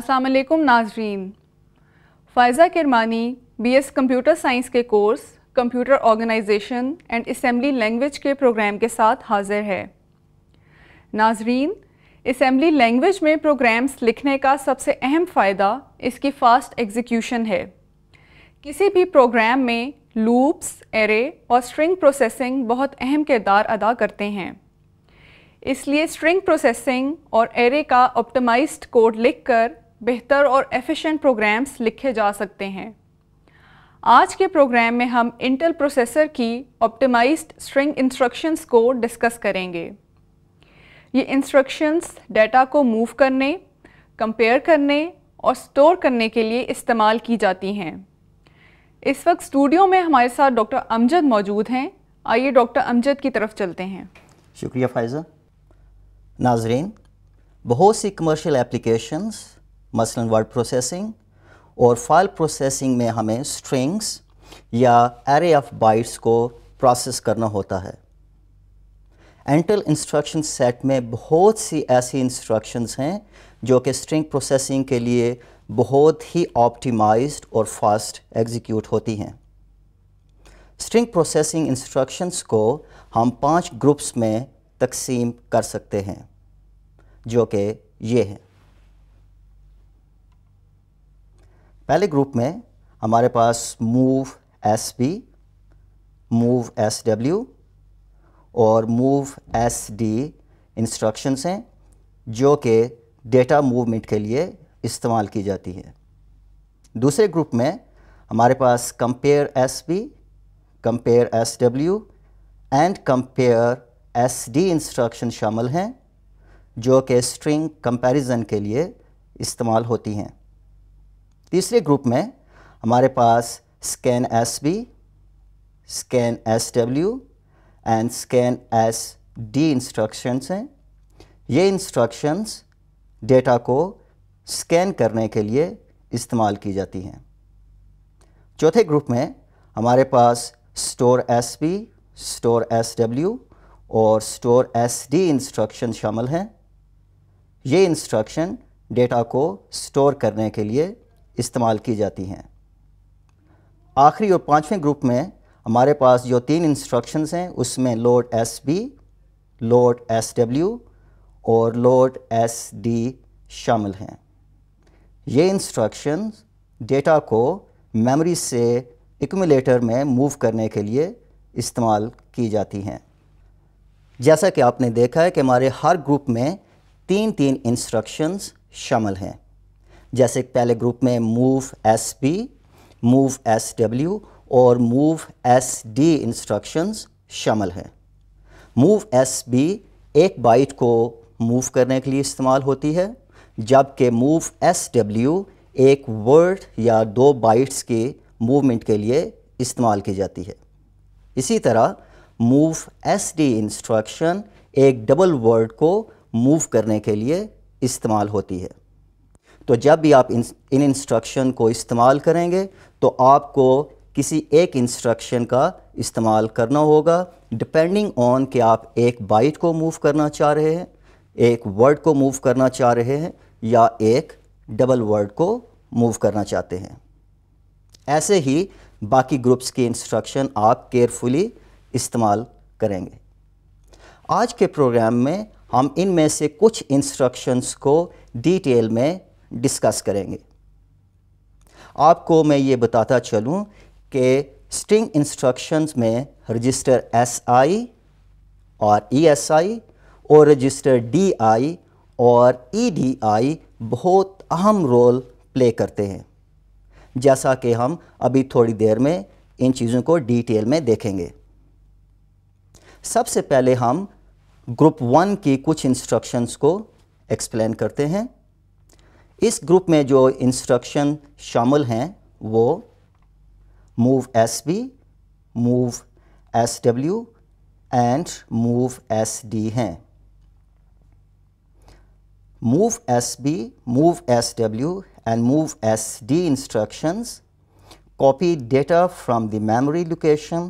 असलकुम नाजरीन Faiza Kirmani BS computer science के course computer organization and assembly language के प्रोग्राम के साथ हाजिर है नाजरीन असम्बली लैंग्वेज में प्रोग्राम्स लिखने का सबसे अहम फ़ायदा इसकी फ़ास्ट एग्जीक्यूशन है किसी भी प्रोग्राम में लूप्स एरे और स्ट्रिंग प्रोसेसिंग बहुत अहम किरदार अदा करते हैं इसलिए स्ट्रिंग प्रोसेसिंग और एरे का ऑप्टिमाइज्ड कोड लिखकर बेहतर और एफिशिएंट प्रोग्राम्स लिखे जा सकते हैं आज के प्रोग्राम में हम इंटेल प्रोसेसर की ऑप्टिमाइज्ड स्ट्रिंग इंस्ट्रक्शंस को डिस्कस करेंगे ये इंस्ट्रक्शंस डेटा को मूव करने कंपेयर करने और स्टोर करने के लिए इस्तेमाल की जाती हैं इस वक्त स्टूडियो में हमारे साथ डॉक्टर अमजद मौजूद हैं आइए डॉक्टर अमजद की तरफ चलते हैं शुक्रिया फायजा नाजरीन बहुत सी कमर्शियल एप्लीकेशंस मसलन वर्ड प्रोसेसिंग और फाइल प्रोसेसिंग में हमें स्ट्रिंग्स या एरे ऑफ बाइट्स को प्रोसेस करना होता है एंटल इंस्ट्रक्शन सेट में बहुत सी ऐसी इंस्ट्रक्शंस हैं जो कि स्ट्रिंग प्रोसेसिंग के लिए बहुत ही ऑप्टिमाइज्ड और फास्ट एग्जीक्यूट होती हैं स्ट्रिंग प्रोसेसिंग इंस्ट्रक्शंस को हम पांच ग्रुप्स में तकसीम कर सकते हैं जो कि ये हैं पहले ग्रुप में हमारे पास move S P move S W और मूव एस डी इंस्ट्रक्शंस हैं जो कि डेटा मूवमेंट के लिए इस्तेमाल की जाती है दूसरे ग्रुप में हमारे पास compare S P compare S W and compare S D instruction शामिल हैं जो कि स्ट्रिंग कंपैरिजन के लिए इस्तेमाल होती हैं तीसरे ग्रुप में हमारे पास scan S B scan S W and scan S D instructions हैं ये इंस्ट्रक्शंस डेटा को स्कैन करने के लिए इस्तेमाल की जाती हैं चौथे ग्रुप में हमारे पास store S B store S W और स्टोर एस डी इंस्ट्रक्शन शामिल हैं ये इंस्ट्रक्शन डेटा को स्टोर करने के लिए इस्तेमाल की जाती हैं आखिरी और पाँचवें ग्रुप में हमारे पास जो तीन इंस्ट्रक्शंस हैं उसमें load S B load S W और लोड एस डी शामिल हैं ये इंस्ट्रक्शंस डेटा को मेमोरी से एकमुलेटर में मूव करने के लिए इस्तेमाल की जाती हैं जैसा कि आपने देखा है कि हमारे हर ग्रुप में तीन तीन इंस्ट्रक्शंस शामिल हैं जैसे पहले ग्रुप में move S P move S W और मूव एस डी इंस्ट्रक्शंस शामिल हैं मूव एस बी एक बाइट को मूव करने के लिए इस्तेमाल होती है जबकि मूव एस डब्ल्यू एक वर्ड या दो बाइट्स के मूवमेंट के लिए इस्तेमाल की जाती है इसी तरह मूव एस डी इंस्ट्रक्शन एक डबल वर्ड को मूव करने के लिए इस्तेमाल होती है तो जब भी आप इन इन इंस्ट्रक्शन को इस्तेमाल करेंगे तो आपको किसी एक इंस्ट्रक्शन का इस्तेमाल करना होगा डिपेंडिंग ऑन कि आप एक बाइट को मूव करना चाह रहे हैं एक वर्ड को मूव करना चाह रहे हैं या एक डबल वर्ड को मूव करना चाहते हैं ऐसे ही बाकी ग्रुप्स की इंस्ट्रक्शन आप केयरफुली इस्तेमाल करेंगे आज के प्रोग्राम में हम इनमें से कुछ इंस्ट्रक्शंस को डिटेल में डिस्कस करेंगे आपको मैं ये बताता चलूँ कि स्ट्रिंग इंस्ट्रक्शंस में रजिस्टर एस आई और ई एस आई और रजिस्टर डी आई और ई डी आई बहुत अहम रोल प्ले करते हैं जैसा कि हम अभी थोड़ी देर में इन चीज़ों को डिटेल में देखेंगे सबसे पहले हम ग्रुप वन की कुछ इंस्ट्रक्शंस को एक्सप्लेन करते हैं इस ग्रुप में जो इंस्ट्रक्शन शामिल हैं वो move S B move S W and move S D हैं move S B move S W and move S D instructions copy data from the memory location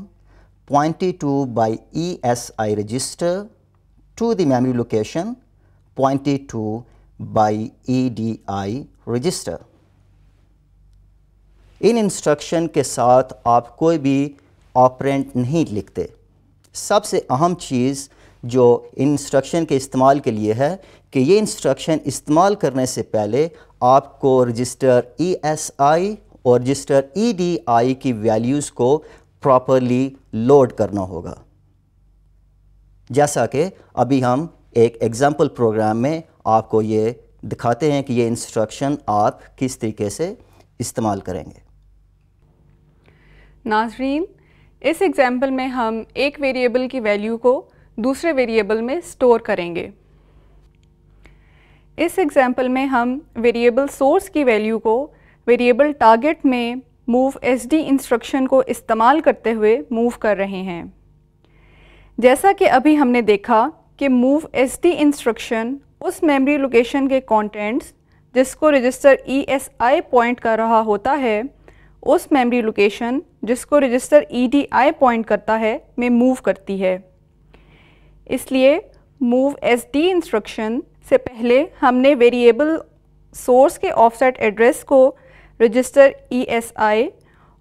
pointed to by E S I register to the memory location pointed to by EDI register. इन instruction के साथ आप कोई भी operand नहीं लिखते सबसे अहम चीज़ जो इंस्ट्रक्शन के इस्तेमाल के लिए है कि ये इंस्ट्रक्शन इस्तेमाल करने से पहले आपको रजिस्टर ई एस आई और रजिस्टर ई डी आई की वैल्यूज़ को प्रॉपरली लोड करना होगा जैसा कि अभी हम एक एग्ज़ाम्पल प्रोग्राम में आपको ये दिखाते हैं कि ये इंस्ट्रक्शन आप किस तरीके से इस्तेमाल करेंगे नाजरीन इस एग्ज़ाम्पल में हम एक वेरिएबल की वैल्यू को दूसरे वेरिएबल में स्टोर करेंगे इस एग्ज़ाम्पल में हम वेरिएबल सोर्स की वैल्यू को वेरिएबल टारगेट में मूव एस डी इंस्ट्रक्शन को इस्तेमाल करते हुए मूव कर रहे हैं जैसा कि अभी हमने देखा कि मूव एस डी इंस्ट्रक्शन उस मेमोरी लोकेशन के कंटेंट्स जिसको register E S I point कर रहा होता है उस मेमोरी लोकेशन जिसको register E D I point करता है में मूव करती है इसलिए मूव एस डी इंस्ट्रक्शन से पहले हमने वेरिएबल सोर्स के ऑफसेट एड्रेस को रजिस्टर ई एस आई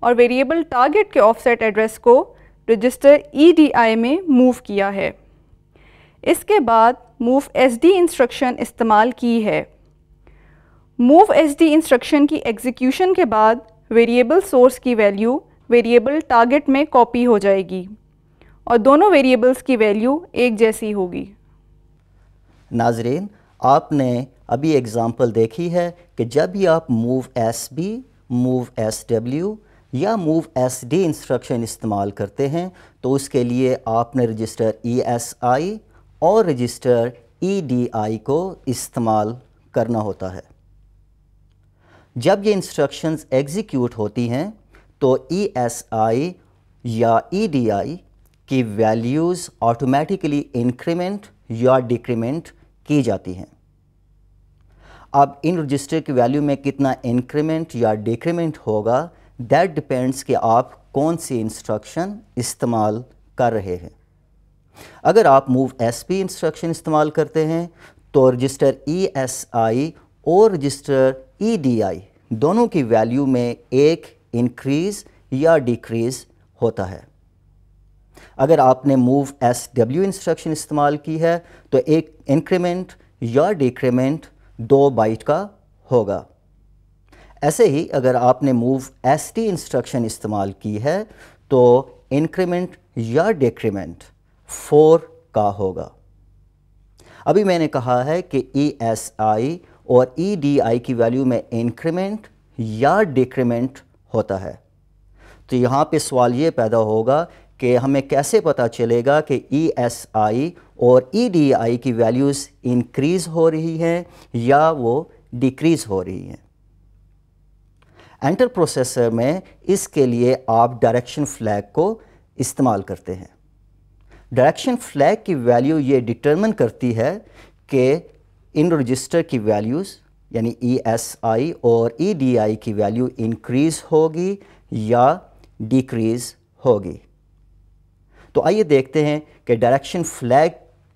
और वेरिएबल टारगेट के ऑफसेट एड्रेस को रजिस्टर ई डी आई में मूव किया है इसके बाद मूव एस डी इंस्ट्रक्शन इस्तेमाल की है मूव एस डी इंस्ट्रक्शन की एग्जीक्यूशन के बाद वेरिएबल सोर्स की वैल्यू वेरिएबल टारगेट में कॉपी हो जाएगी और दोनों वेरिएबल्स की वैल्यू एक जैसी होगी नाजरीन आपने अभी एग्ज़ाम्पल देखी है कि जब भी आप move S B move S W या मूव एस डी इंस्ट्रक्शन इस्तेमाल करते हैं तो उसके लिए आपने रजिस्टर ई एस आई और रजिस्टर ई e को इस्तेमाल करना होता है जब ये इंस्ट्रक्शंस एग्जीक्यूट होती हैं तो ई e या ई e की वैल्यूज़ ऑटोमेटिकली इंक्रीमेंट या डिक्रीमेंट की जाती हैं अब इन रजिस्टर की वैल्यू में कितना इंक्रीमेंट या डिक्रीमेंट होगा दैट डिपेंड्स कि आप कौन सी इंस्ट्रक्शन इस्तेमाल कर रहे हैं अगर आप मूव एस पी इंस्ट्रक्शन इस्तेमाल करते हैं तो रजिस्टर ई एस आई और रजिस्टर ई डी आई दोनों की वैल्यू में एक इंक्रीज़ या डिक्रीज़ होता है अगर आपने मूव एस डब्ल्यू इंस्ट्रक्शन इस्तेमाल की है तो एक इंक्रीमेंट या डिक्रीमेंट दो बाइट का होगा ऐसे ही अगर आपने मूव एस टी इंस्ट्रक्शन इस्तेमाल की है तो इंक्रीमेंट या डिक्रीमेंट फोर का होगा अभी मैंने कहा है कि ई एस आई और ई डी आई की वैल्यू में इंक्रीमेंट या डिक्रीमेंट होता है तो यहाँ पे सवाल ये पैदा होगा कि हमें कैसे पता चलेगा कि ई एस आई और ई डी आई की वैल्यूज़ इंक्रीज़ हो रही हैं या वो डिक्रीज़ हो रही हैं एंटर प्रोसेसर में इसके लिए आप डायरेक्शन फ्लैग को इस्तेमाल करते हैं डायरेक्शन फ्लैग की वैल्यू ये डिटर्मन करती है कि इन रजिस्टर की वैल्यूज़ यानी ई एस आई और ई डी आई की वैल्यू इंक्रीज़ होगी या डिक्रीज़ होगी तो आइए देखते हैं कि डायरेक्शन फ्लैग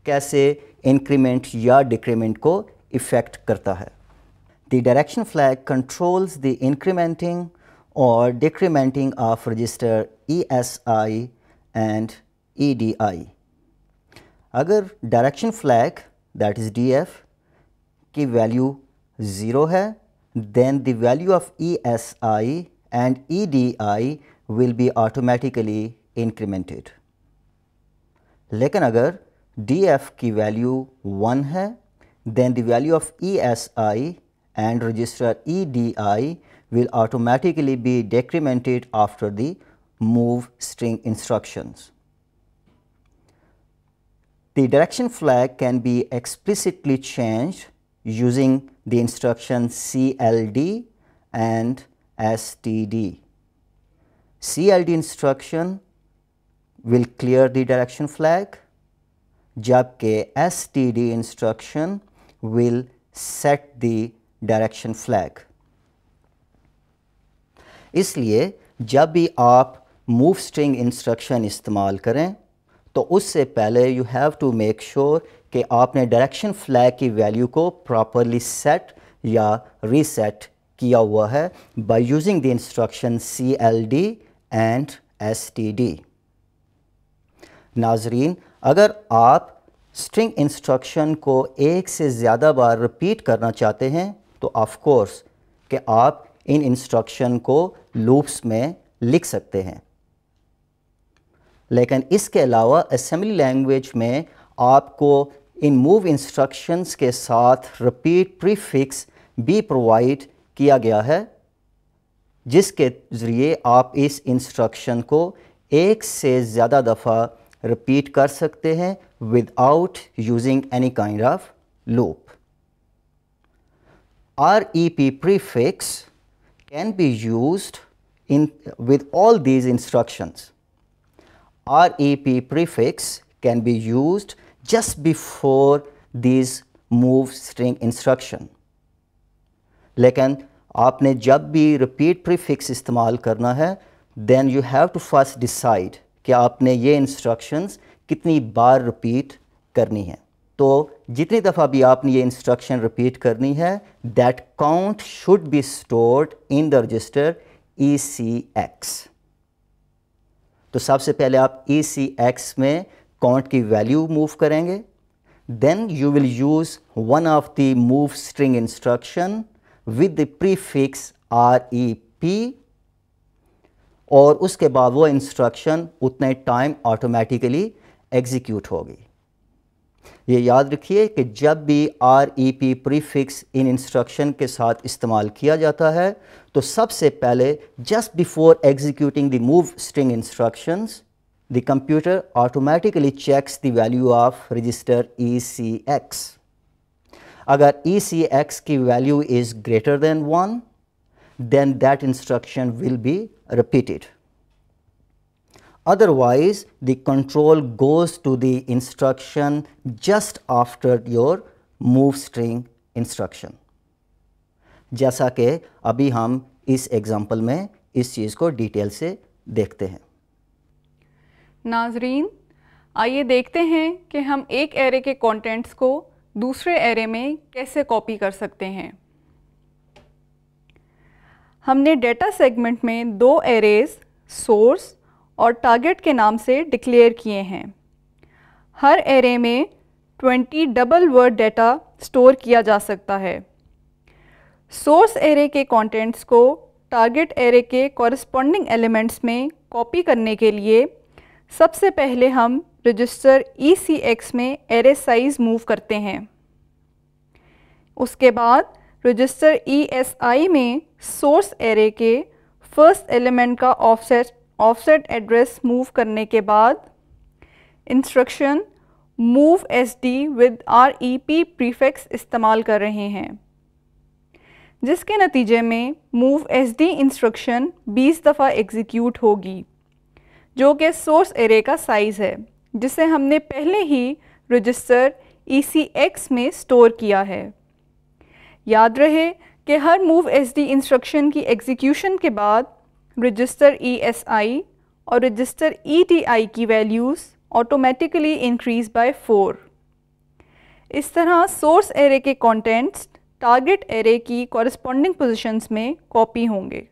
कैसे इंक्रीमेंट या डिक्रीमेंट को इफ़ेक्ट करता है the direction flag controls the incrementing और decrementing of register E S I and EDI. अगर direction flag that is DF value 0 है, then the value of ESI and EDI will be automatically incremented. लेकिन अगर DF value 1 है, then the value of ESI and register EDI will automatically be decremented after the move string instructions. The direction flag can be explicitly changed using the instruction CLD and STD. CLD instruction will clear the direction flag jabke STD instruction will set the direction flag. इसलिए जब भी आप move string instruction इस्तेमाल करें तो उससे पहले you have to make sure कि आपने डायरेक्शन फ्लैग की वैल्यू को प्रॉपरली सेट या रीसेट किया हुआ है by using the instruction C L D and S T D नाजरीन अगर आप स्ट्रिंग इंस्ट्रक्शन को एक से ज़्यादा बार रिपीट करना चाहते हैं तो ऑफ कोर्स कि आप इन इंस्ट्रक्शन को लूप्स में लिख सकते हैं लेकिन इसके अलावा असम्बली लैंग्वेज में आपको इन मूव इंस्ट्रक्शंस के साथ रिपीट प्रीफिक्स भी प्रोवाइड किया गया है जिसके ज़रिए आप इस इंस्ट्रक्शन को एक से ज़्यादा दफ़ा रिपीट कर सकते हैं without using any kind of loop R E P prefix can be use in with all these instructions REP prefix can be used just before these move string instruction. लेकिन आपने जब भी repeat prefix इस्तेमाल करना है then you have to first decide कि आपने ये instructions कितनी बार repeat करनी है तो जितनी दफ़ा भी आपने ये instruction repeat करनी है that count should be stored in the register ECX. सी तो सबसे पहले आप ई सी एक्स में कॉन्ट की वैल्यू मूव करेंगे then you will use one of the move string instruction with the prefix R E P और उसके बाद वो इंस्ट्रक्शन उतने टाइम ऑटोमेटिकली एग्जीक्यूट होगी ये याद रखिए कि जब भी आर ई पी प्रीफिक्स इन इंस्ट्रक्शन के साथ इस्तेमाल किया जाता है तो सबसे पहले just before executing the move string instruction the computer automatically checks the value of register E C X अगर ई सी एक्स की value is greater than one then that instruction will be repeated Otherwise, the control goes to the instruction just after your move string instruction. जैसा कि अभी हम इस example में इस चीज़ को डिटेल से देखते हैं नाजरीन आइए देखते हैं कि हम एक एरे के कंटेंट्स को दूसरे एरे में कैसे कॉपी कर सकते हैं हमने डेटा सेगमेंट में दो एरेज सोर्स और टारगेट के नाम से डिक्लेयर किए हैं हर एरे में 20 डबल वर्ड डेटा स्टोर किया जा सकता है सोर्स एरे के कंटेंट्स को टारगेट एरे के कॉरस्पॉन्डिंग एलिमेंट्स में कॉपी करने के लिए सबसे पहले हम रजिस्टर ई e में एरे साइज मूव करते हैं उसके बाद रजिस्टर ई e में सोर्स एरे के फर्स्ट एलिमेंट का ऑफसेट ऑफसेट एड्रेस मूव करने के बाद instruction move S D with R E P prefix इस्तेमाल कर रहे हैं जिसके नतीजे में मूव एस डी इंस्ट्रक्शन 20 दफ़ा एग्जीक्यूट होगी जो कि सोर्स एरे का साइज़ है जिसे हमने पहले ही रजिस्टर ई सी एक्स में स्टोर किया है याद रहे कि हर मूव एस डी इंस्ट्रक्शन की एग्जीक्यूशन के बाद रजिस्टर ई e और रजिस्टर ई e की values automatically increase by four इस तरह सोर्स एरे के कंटेंट्स टारगेट एरे की कॉरस्पॉन्डिंग पोजिशंस में कॉपी होंगे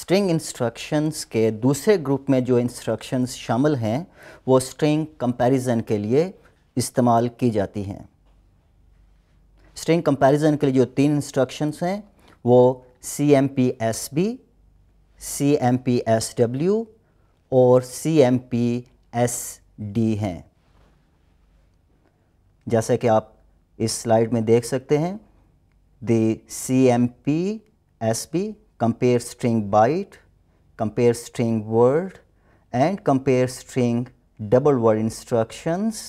स्ट्रिंग इंस्ट्रक्शंस के दूसरे ग्रुप में जो इंस्ट्रक्शंस शामिल हैं वो स्ट्रिंग कंपैरिजन के लिए इस्तेमाल की जाती हैं स्ट्रिंग कंपैरिजन के लिए जो तीन इंस्ट्रक्शंस हैं वो C M P S B C M P S W और C M P S D हैं जैसे कि आप इस स्लाइड में देख सकते हैं the CMPSB compare string byte compare string word and compare string double word instructions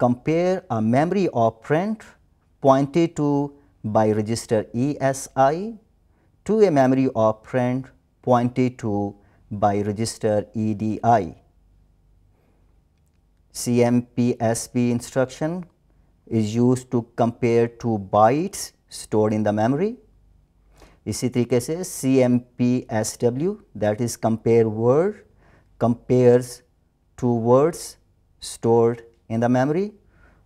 compare a memory operand pointed to by register E S I to a memory operand pointed to by register EDI. CMPSB instruction is used to compare two bytes stored in the memory. इसी तरीके से CMPSW that is compare word compares two words stored in the memory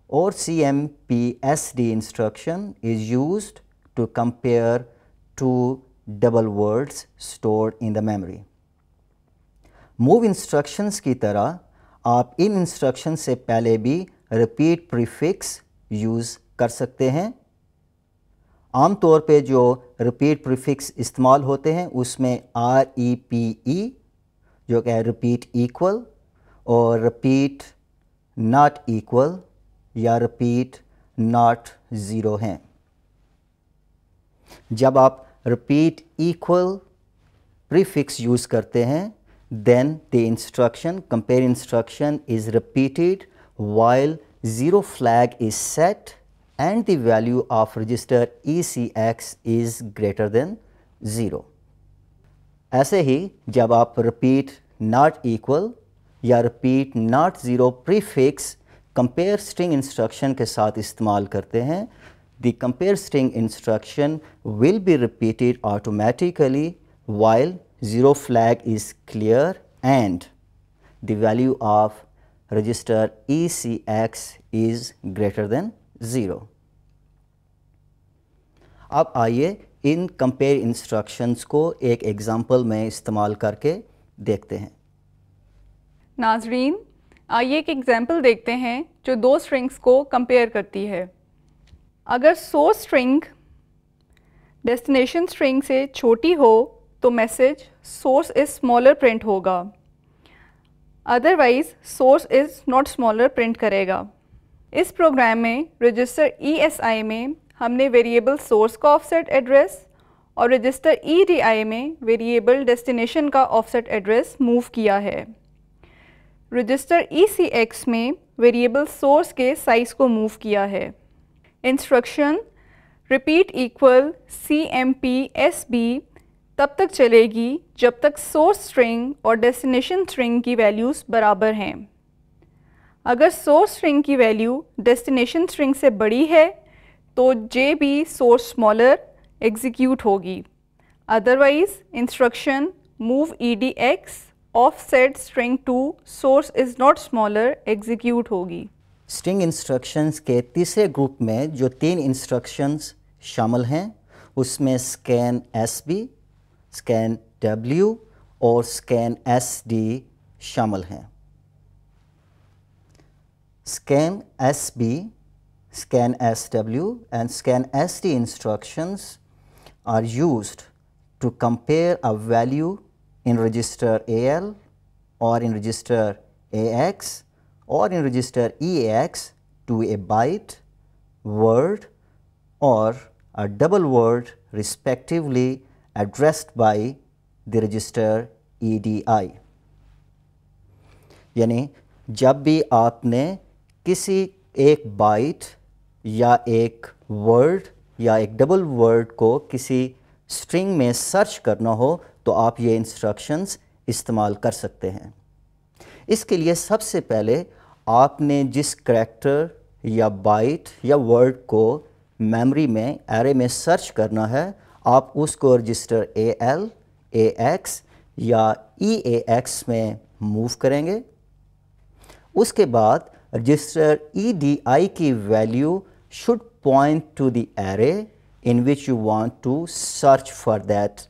or CMPSD instruction is used to compare two double words store in the memory move instructions की तरह आप इन instruction से पहले भी repeat prefix use कर सकते हैं आमतौर पे जो रिपीट प्रीफिक्स इस्तेमाल होते हैं उसमें आर ई पी ई जो क्या है रिपीट इक्वल और रिपीट नॉट इक्वल या रिपीट नॉट ज़ीरो हैं जब आप रिपीट इक्वल प्रीफिक्स यूज़ करते हैं then the instruction compare instruction is repeated while zero flag is set and the value of register E C X is greater than zero ऐसे ही जब आप repeat not equal या repeat not zero prefix compare string instruction के साथ इस्तेमाल करते हैं the compare string instruction will be repeated automatically while zero flag is clear and the value of register ECX is greater than zero. अब आइए in compare instructions को एक example में इस्तेमाल करके देखते हैं नाजरीन आइए एक एग्जांपल देखते हैं जो दो स्ट्रिंग्स को कंपेयर करती है अगर सोर्स स्ट्रिंग डेस्टिनेशन स्ट्रिंग से छोटी हो तो message source is smaller print होगा otherwise source is not smaller print करेगा इस प्रोग्राम में रजिस्टर ई e में हमने वेरिएबल सोर्स का ऑफसेट एड्रेस और रजिस्टर ई e में वेरिएबल डेस्टिनेशन का ऑफसेट एड्रेस मूव किया है रजिस्टर ई e में वेरिएबल सोर्स के साइज़ को मूव किया है instruction repeat equal C M P S B तब तक चलेगी जब तक सोर्स स्ट्रिंग और डेस्टिनेशन स्ट्रिंग की वैल्यूज़ बराबर हैं अगर सोर्स स्ट्रिंग की वैल्यू डेस्टिनेशन स्ट्रिंग से बड़ी है तो J B source smaller execute होगी otherwise instruction move E D X offset string to source is not smaller execute होगी स्ट्रिंग इंस्ट्रक्शंस के तीसरे ग्रुप में जो तीन इंस्ट्रक्शंस शामिल हैं उसमें scan S B scan W और स्कैन एस डी शामिल हैं scan S B scan S W and scan S D instructions are used to compare a value in register A L और in register A X or in register EAX to a byte, word or a double word respectively addressed by the register EDI. यानी जब भी आपने किसी एक bite या एक word या एक डबल वर्ड को किसी स्ट्रिंग में सर्च करना हो तो आप ये इंस्ट्रक्शंस इस्तेमाल कर सकते हैं इसके लिए सबसे पहले आपने जिस करैक्टर या बाइट या वर्ड को मेमोरी में एरे में सर्च करना है आप उसको register A L A X या ई ए एक्स में मूव करेंगे उसके बाद रजिस्टर ई डी आई की value should point to the array in which you want to search for that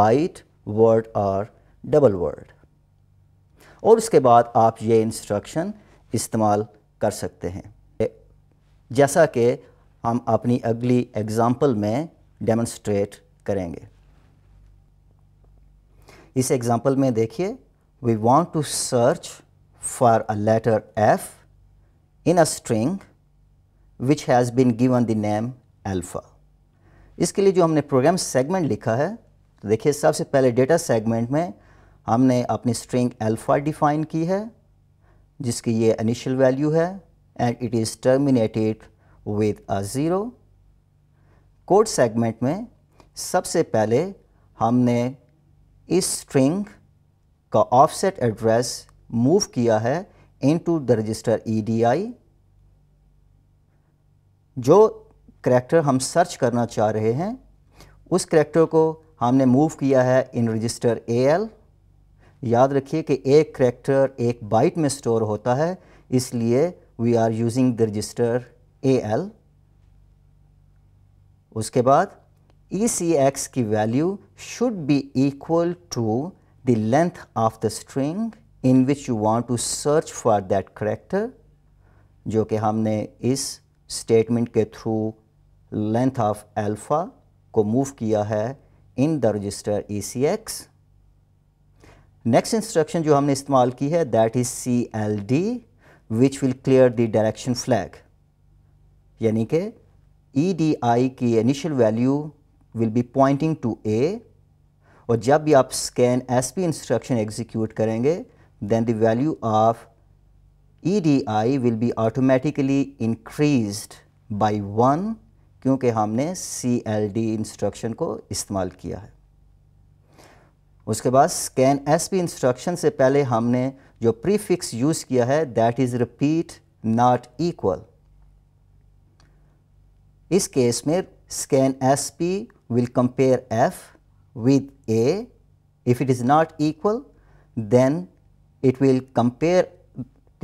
byte word और डबल वर्ड और उसके बाद आप ये इंस्ट्रक्शन इस्तेमाल कर सकते हैं जैसा कि हम अपनी अगली एग्ज़ाम्पल में डेमोन्स्ट्रेट करेंगे इस एग्ज़ाम्पल में देखिए we want to search for a letter F in a string which has been given the name alpha इसके लिए जो हमने प्रोग्राम सेगमेंट लिखा है तो देखिए सबसे पहले डेटा सेगमेंट में हमने अपनी स्ट्रिंग अल्फ़ा डिफाइन की है जिसकी ये इनिशियल वैल्यू है and it is terminated with a zero code segment में सबसे पहले हमने इस स्ट्रिंग का ऑफसेट एड्रेस मूव किया है इनटू द रजिस्टर ईडीआई जो करैक्टर हम सर्च करना चाह रहे हैं उस करैक्टर को हमने मूव किया है इन रजिस्टर एल याद रखिए कि एक करेक्टर एक बाइट में स्टोर होता है इसलिए we are using the register A L उसके बाद ई सी एक्स की value should be equal to the length of the string in which you want to search for that character जो कि हमने इस स्टेटमेंट के थ्रू लेंथ ऑफ एल्फा को move किया है in the register E C X next instruction जो हमने इस्तेमाल की है that is C L D which will clear the direction flag यानी कि ई डी आई की initial value will be pointing to A और जब भी आप scan S P instruction execute करेंगे then the value of E D I will be automatically increase by one क्योंकि हमने सी एल डी इंस्ट्रक्शन को इस्तेमाल किया है उसके बाद स्कैन एस पी इंस्ट्रक्शन से पहले हमने जो प्रीफिक्स यूज किया है that is repeat not equal इस केस में scan S P will compare F with A if it is not equal then it will compare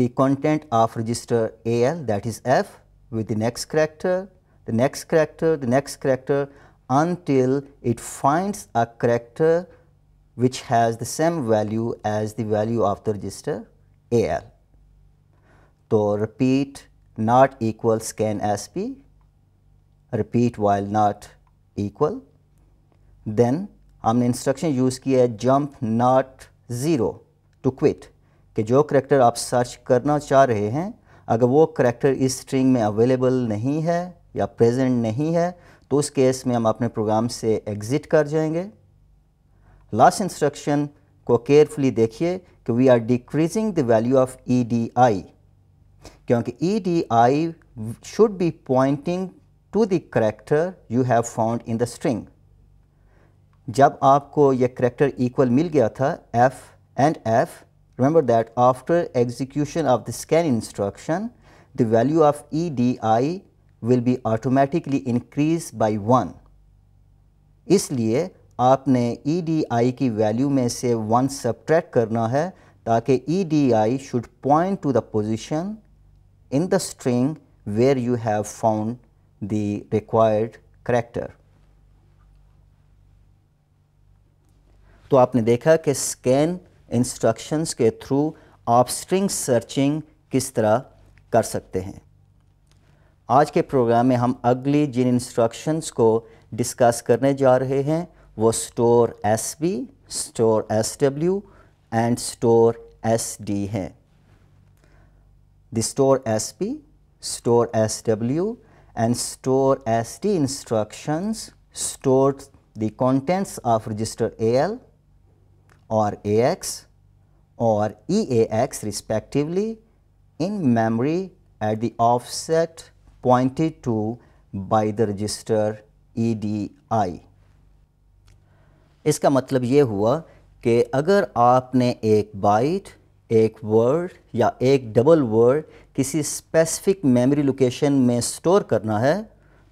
the content of register A L that is F with the next character the next character the next character until it finds a character which has the same value as the value of the register AL. So, तो repeat not equal scan SP, repeat while not equal. Then हमने instruction use किया है jump not zero to quit कि जो character आप search करना चाह रहे हैं अगर वो करेक्टर इस स्ट्रिंग में अवेलेबल नहीं है या प्रेजेंट नहीं है तो उस केस में हम अपने प्रोग्राम से एग्ज़िट कर जाएंगे लास्ट इंस्ट्रक्शन को केयरफुली देखिए कि we are decreasing the value of E D I क्योंकि E D I should be pointing to the character you have found in the string जब आपको यह करैक्टर इक्वल मिल गया था F and F remember that after execution of the scan instruction the value of E D I will be automatically increase by one इसलिए आपने ई e की value में से वन सब्ट्रैक्ट करना है ताकि E D I should point to the position in the string where you have found the required character तो आपने देखा कि स्कैन इंस्ट्रक्शंस के थ्रू आप स्ट्रिंग सर्चिंग किस तरह कर सकते हैं आज के प्रोग्राम में हम अगली जिन इंस्ट्रक्शंस को डिस्कस करने जा रहे हैं was store SB, store SW and store SD है. The store SB, store SW and store SD instructions stored the contents of register AL or AX or EAX respectively in memory at the offset pointed to by the register EDI. इसका मतलब ये हुआ कि अगर आपने एक bite एक word या एक डबल वर्ड किसी स्पेसिफिक मेमोरी लोकेशन में स्टोर करना है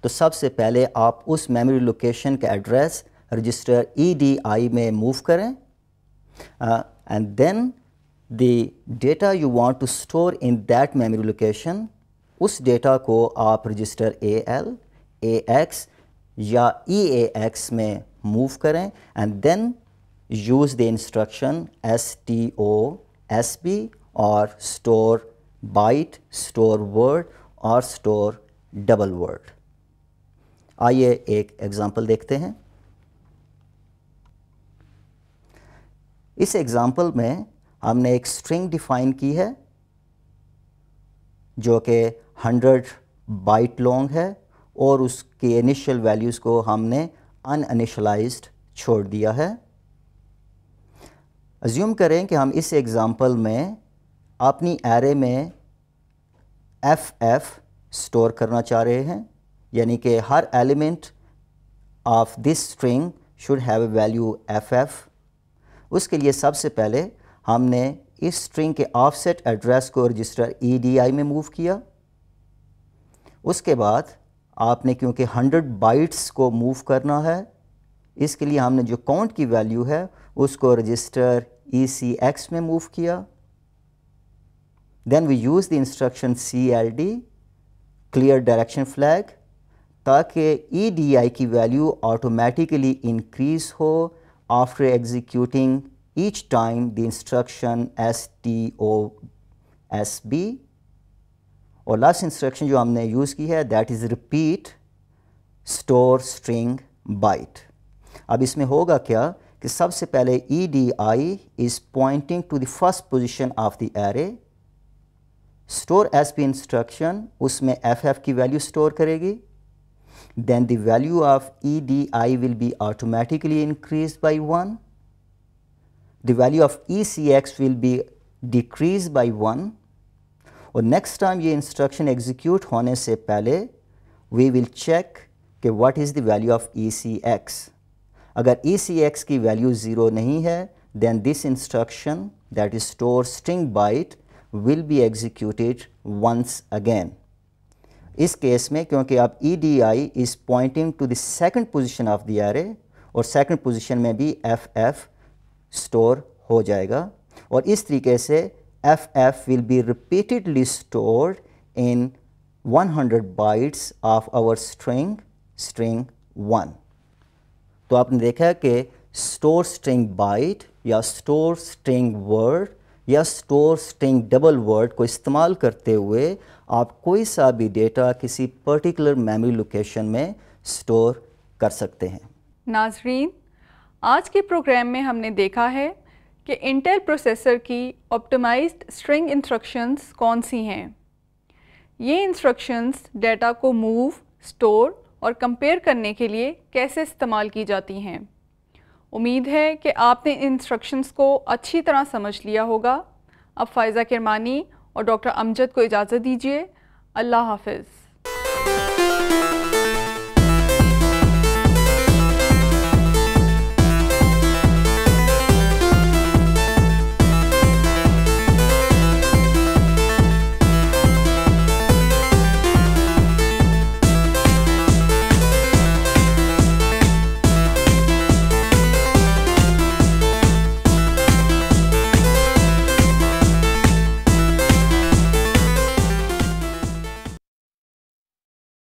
तो सबसे पहले आप उस मेमोरी लोकेशन का एड्रेस रजिस्टर ई में मूव करें and then the data you want to store in that memory location उस डेटा को आप रजिस्टर ए एल या ई e में मूव करें and then use the instruction S T O S B और store byte store word और store double word आइए एक एग्ज़ाम्पल देखते हैं इस एग्ज़ाम्पल में हमने एक स्ट्रिंग डिफाइन की है जो कि 100 बाइट लॉन्ग है और उसके इनिशियल वैल्यूज़ को हमने अनइनिशलाइज्ड छोड़ दिया है अज्यूम करें कि हम इस एग्ज़ाम्पल में अपनी एरे में एफ एफ स्टोर करना चाह रहे हैं यानी कि हर element of this string should have a value F F उसके लिए सबसे पहले हमने इस स्ट्रिंग के ऑफसेट एड्रेस को रजिस्टर ई डी आई में मूव किया उसके बाद आपने क्योंकि 100 बाइट्स को मूव करना है इसके लिए हमने जो काउंट की वैल्यू है उसको रजिस्टर ई सी एक्स में मूव किया then we use the instruction C L D clear direction flag ताकि ई डी आई की वैल्यू ऑटोमेटिकली इंक्रीज़ हो after executing S T O S STOSB और last instruction जो हमने use की है that is repeat store string byte अब इसमें होगा क्या कि सबसे पहले E D I is pointing to the first position of the array store S P instruction उसमें एफ एफ की वैल्यू स्टोर करेगी then the value of E D I will be automatically increase by one the value of E C X will be decrease by one और next time ये instruction execute होने से पहले we will check कि what is the value of E C X अगर E C X की value zero नहीं है then this instruction that is store string byte will be executed once again इस case में क्योंकि आप E D I is pointing to the second position of the array और second position में भी एफ एफ स्टोर हो जाएगा और इस तरीके से FF will be repeatedly stored in 100 bytes of our string, string 1. तो आपने देखा कि store string byte या store string word या store string double word को इस्तेमाल करते हुए आप कोई सा भी डेटा किसी पर्टिकुलर मेमोरी लोकेशन में स्टोर कर सकते हैं नाजरीन आज के प्रोग्राम में हमने देखा है कि इंटेल प्रोसेसर की ऑप्टिमाइज्ड स्ट्रिंग इंस्ट्रक्शंस कौन सी हैं ये इंस्ट्रक्शंस डेटा को मूव स्टोर और कंपेयर करने के लिए कैसे इस्तेमाल की जाती हैं उम्मीद है कि आपने इंस्ट्रक्शंस को अच्छी तरह समझ लिया होगा अब फ़ायज़ा किरमानी और डॉक्टर अमजद को इजाज़त दीजिए अल्लाह हाफिज़